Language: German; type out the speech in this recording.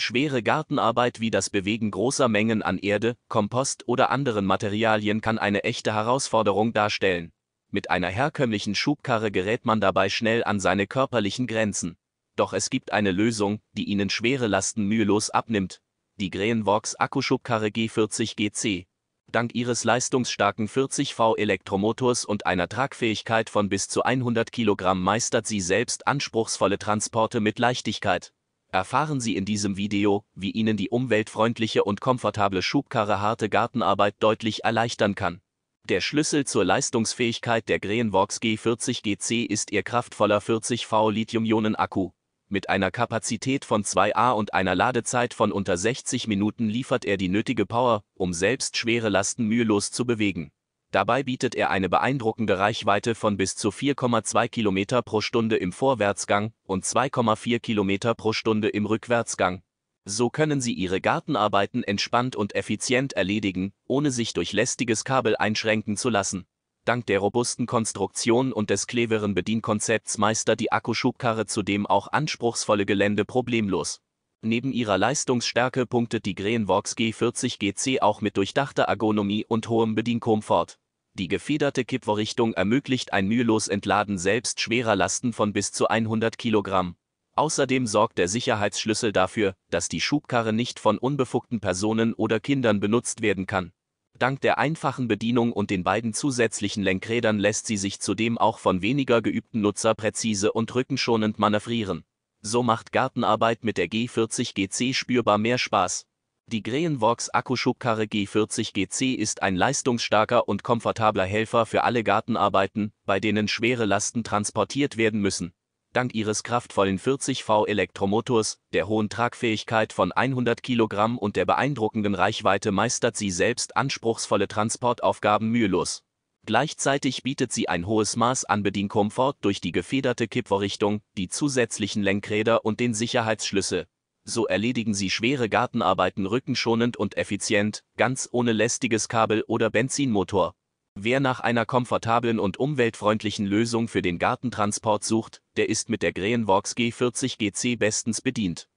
Schwere Gartenarbeit wie das Bewegen großer Mengen an Erde, Kompost oder anderen Materialien kann eine echte Herausforderung darstellen. Mit einer herkömmlichen Schubkarre gerät man dabei schnell an seine körperlichen Grenzen. Doch es gibt eine Lösung, die Ihnen schwere Lasten mühelos abnimmt. Die Greenworks Akkuschubkarre G40 GC. Dank ihres leistungsstarken 40V Elektromotors und einer Tragfähigkeit von bis zu 100 Kilogramm meistert sie selbst anspruchsvolle Transporte mit Leichtigkeit. Erfahren Sie in diesem Video, wie Ihnen die umweltfreundliche und komfortable Schubkarre harte Gartenarbeit deutlich erleichtern kann. Der Schlüssel zur Leistungsfähigkeit der Greenworks G40 GC ist ihr kraftvoller 40V Lithium-Ionen-Akku. Mit einer Kapazität von 2A und einer Ladezeit von unter 60 Minuten liefert er die nötige Power, um selbst schwere Lasten mühelos zu bewegen. Dabei bietet er eine beeindruckende Reichweite von bis zu 4,2 km pro Stunde im Vorwärtsgang und 2,4 km pro Stunde im Rückwärtsgang. So können Sie Ihre Gartenarbeiten entspannt und effizient erledigen, ohne sich durch lästiges Kabel einschränken zu lassen. Dank der robusten Konstruktion und des cleveren Bedienkonzepts meistert die Akkuschubkarre zudem auch anspruchsvolle Gelände problemlos. Neben ihrer Leistungsstärke punktet die Greenvox G40 GC auch mit durchdachter Ergonomie und hohem Bedienkomfort. Die gefederte Kippvorrichtung ermöglicht ein mühelos Entladen selbst schwerer Lasten von bis zu 100 Kilogramm. Außerdem sorgt der Sicherheitsschlüssel dafür, dass die Schubkarre nicht von unbefugten Personen oder Kindern benutzt werden kann. Dank der einfachen Bedienung und den beiden zusätzlichen Lenkrädern lässt sie sich zudem auch von weniger geübten Nutzer präzise und rückenschonend manövrieren. So macht Gartenarbeit mit der G40 GC spürbar mehr Spaß. Die Greenworks Akkuschubkarre G40 GC ist ein leistungsstarker und komfortabler Helfer für alle Gartenarbeiten, bei denen schwere Lasten transportiert werden müssen. Dank ihres kraftvollen 40 V Elektromotors, der hohen Tragfähigkeit von 100 Kilogramm und der beeindruckenden Reichweite meistert sie selbst anspruchsvolle Transportaufgaben mühelos. Gleichzeitig bietet sie ein hohes Maß an Bedienkomfort durch die gefederte Kippvorrichtung, die zusätzlichen Lenkräder und den Sicherheitsschlüssel. So erledigen Sie schwere Gartenarbeiten rückenschonend und effizient, ganz ohne lästiges Kabel oder Benzinmotor. Wer nach einer komfortablen und umweltfreundlichen Lösung für den Gartentransport sucht, der ist mit der Greenworks G40 GC bestens bedient.